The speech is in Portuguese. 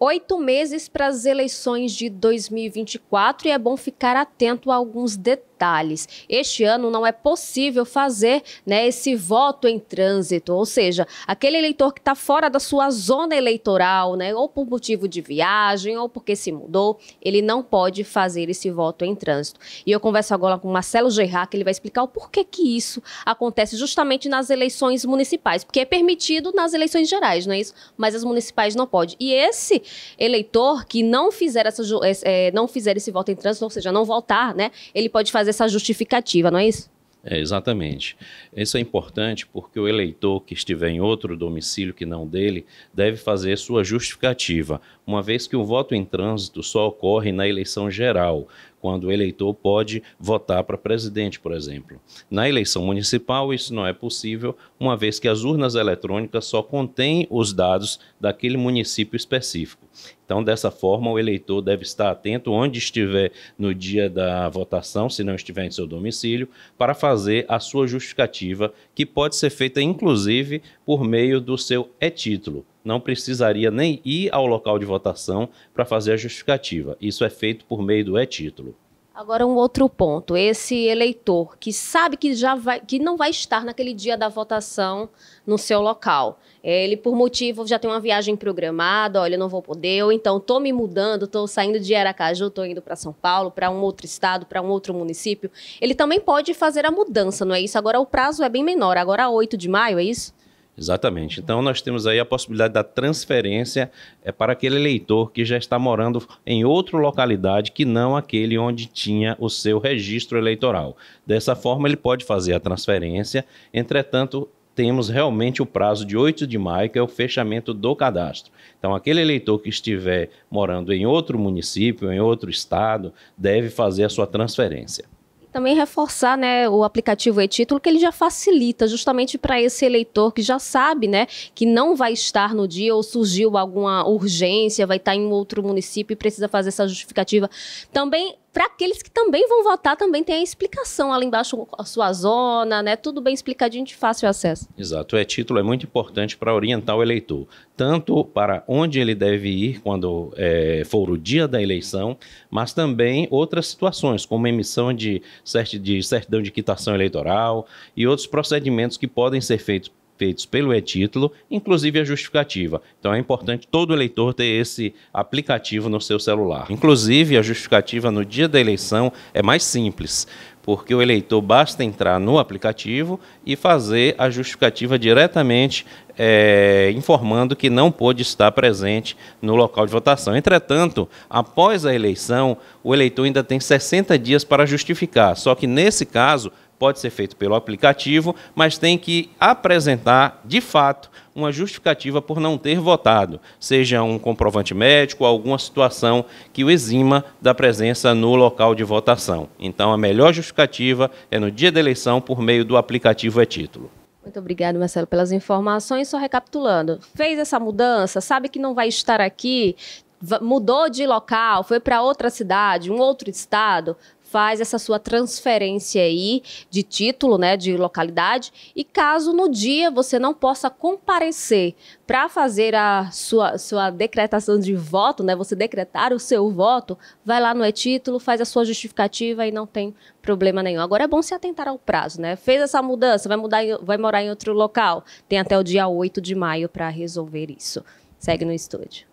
oito meses para as eleições de 2024 e é bom ficar atento a alguns detalhes detalhes. Este ano não é possível fazer né, esse voto em trânsito, ou seja, aquele eleitor que está fora da sua zona eleitoral, né, ou por motivo de viagem, ou porque se mudou, ele não pode fazer esse voto em trânsito. E eu converso agora com o Marcelo Gerard, que ele vai explicar o porquê que isso acontece justamente nas eleições municipais, porque é permitido nas eleições gerais, não é isso? Mas as municipais não pode. E esse eleitor que não fizer, essa, eh, não fizer esse voto em trânsito, ou seja, não votar, né, ele pode fazer fazer essa justificativa, não é isso? É, exatamente. Isso é importante porque o eleitor que estiver em outro domicílio que não dele deve fazer sua justificativa, uma vez que o voto em trânsito só ocorre na eleição geral, quando o eleitor pode votar para presidente, por exemplo. Na eleição municipal, isso não é possível, uma vez que as urnas eletrônicas só contêm os dados daquele município específico. Então, dessa forma, o eleitor deve estar atento onde estiver no dia da votação, se não estiver em seu domicílio, para fazer a sua justificativa, que pode ser feita inclusive por meio do seu e-título não precisaria nem ir ao local de votação para fazer a justificativa. Isso é feito por meio do e-título. Agora um outro ponto, esse eleitor que sabe que já vai, que não vai estar naquele dia da votação no seu local. É, ele por motivo já tem uma viagem programada, olha, não vou poder, ou então estou me mudando, estou saindo de Aracaju, estou indo para São Paulo, para um outro estado, para um outro município. Ele também pode fazer a mudança, não é isso? Agora o prazo é bem menor, agora 8 de maio, é isso? Exatamente. Então, nós temos aí a possibilidade da transferência é, para aquele eleitor que já está morando em outra localidade que não aquele onde tinha o seu registro eleitoral. Dessa forma, ele pode fazer a transferência. Entretanto, temos realmente o prazo de 8 de maio, que é o fechamento do cadastro. Então, aquele eleitor que estiver morando em outro município, em outro estado, deve fazer a sua transferência também reforçar né, o aplicativo e-título, que ele já facilita justamente para esse eleitor que já sabe né, que não vai estar no dia ou surgiu alguma urgência, vai estar em outro município e precisa fazer essa justificativa. Também para aqueles que também vão votar, também tem a explicação ali embaixo, a sua zona, né? Tudo bem explicadinho de fácil acesso. Exato. O é, título é muito importante para orientar o eleitor, tanto para onde ele deve ir quando é, for o dia da eleição, mas também outras situações, como emissão de certidão de quitação eleitoral e outros procedimentos que podem ser feitos feitos pelo e-título, inclusive a justificativa. Então é importante todo eleitor ter esse aplicativo no seu celular. Inclusive, a justificativa no dia da eleição é mais simples, porque o eleitor basta entrar no aplicativo e fazer a justificativa diretamente é, informando que não pôde estar presente no local de votação. Entretanto, após a eleição, o eleitor ainda tem 60 dias para justificar, só que nesse caso pode ser feito pelo aplicativo, mas tem que apresentar, de fato, uma justificativa por não ter votado, seja um comprovante médico, alguma situação que o exima da presença no local de votação. Então, a melhor justificativa é no dia da eleição por meio do aplicativo e-título. Muito obrigado, Marcelo, pelas informações. Só recapitulando, fez essa mudança, sabe que não vai estar aqui, mudou de local, foi para outra cidade, um outro estado, faz essa sua transferência aí de título, né, de localidade, e caso no dia você não possa comparecer para fazer a sua, sua decretação de voto, né, você decretar o seu voto, vai lá no e-título, faz a sua justificativa e não tem problema nenhum. Agora é bom se atentar ao prazo, né? Fez essa mudança, vai mudar, vai morar em outro local, tem até o dia 8 de maio para resolver isso. Segue no estúdio.